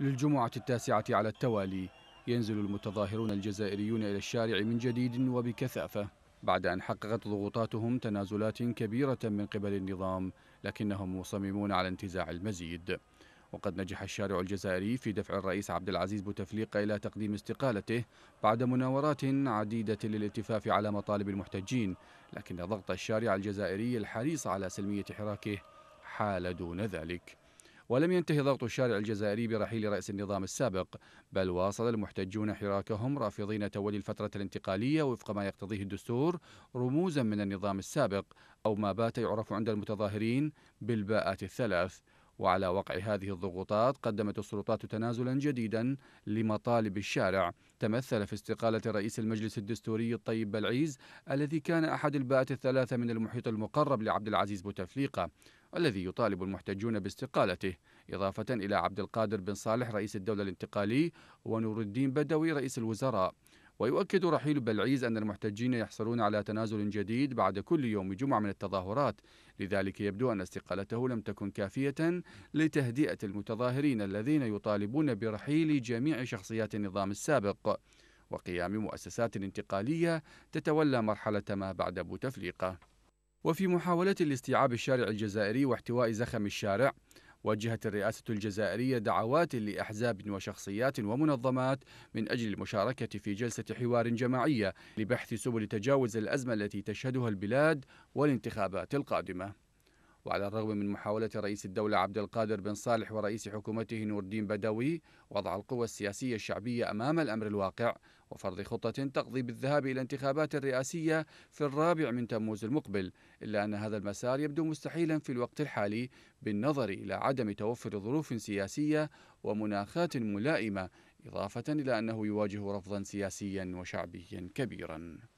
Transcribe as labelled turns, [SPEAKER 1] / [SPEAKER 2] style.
[SPEAKER 1] للجمعة التاسعة على التوالي ينزل المتظاهرون الجزائريون إلى الشارع من جديد وبكثافة بعد أن حققت ضغوطاتهم تنازلات كبيرة من قبل النظام لكنهم مصممون على انتزاع المزيد وقد نجح الشارع الجزائري في دفع الرئيس عبد العزيز بوتفليقة إلى تقديم استقالته بعد مناورات عديدة للالتفاف على مطالب المحتجين لكن ضغط الشارع الجزائري الحريص على سلمية حراكه حال دون ذلك ولم ينتهي ضغط الشارع الجزائري برحيل رئيس النظام السابق بل واصل المحتجون حراكهم رافضين تولي الفترة الانتقالية وفق ما يقتضيه الدستور رموزا من النظام السابق أو ما بات يعرف عند المتظاهرين بالباءات الثلاث وعلى وقع هذه الضغوطات قدمت السلطات تنازلا جديدا لمطالب الشارع تمثل في استقالة رئيس المجلس الدستوري الطيب بلعيز الذي كان أحد الباءة الثلاثة من المحيط المقرب لعبد العزيز بوتفليقة الذي يطالب المحتجون باستقالته إضافة إلى عبد القادر بن صالح رئيس الدولة الانتقالي ونور الدين بدوي رئيس الوزراء ويؤكد رحيل بلعيز أن المحتجين يحصلون على تنازل جديد بعد كل يوم جمعة من التظاهرات لذلك يبدو أن استقالته لم تكن كافية لتهدئة المتظاهرين الذين يطالبون برحيل جميع شخصيات النظام السابق وقيام مؤسسات انتقالية تتولى مرحلة ما بعد بوتفليقة وفي محاولة لاستيعاب الشارع الجزائري واحتواء زخم الشارع وجهت الرئاسة الجزائرية دعوات لأحزاب وشخصيات ومنظمات من أجل المشاركة في جلسة حوار جماعية لبحث سبل تجاوز الأزمة التي تشهدها البلاد والانتخابات القادمة وعلى الرغم من محاولة رئيس الدولة عبد القادر بن صالح ورئيس حكومته نور الدين بدوي وضع القوى السياسية الشعبية أمام الأمر الواقع وفرض خطة تقضي بالذهاب إلى انتخابات الرئاسية في الرابع من تموز المقبل إلا أن هذا المسار يبدو مستحيلا في الوقت الحالي بالنظر إلى عدم توفر ظروف سياسية ومناخات ملائمة إضافة إلى أنه يواجه رفضا سياسيا وشعبيا كبيرا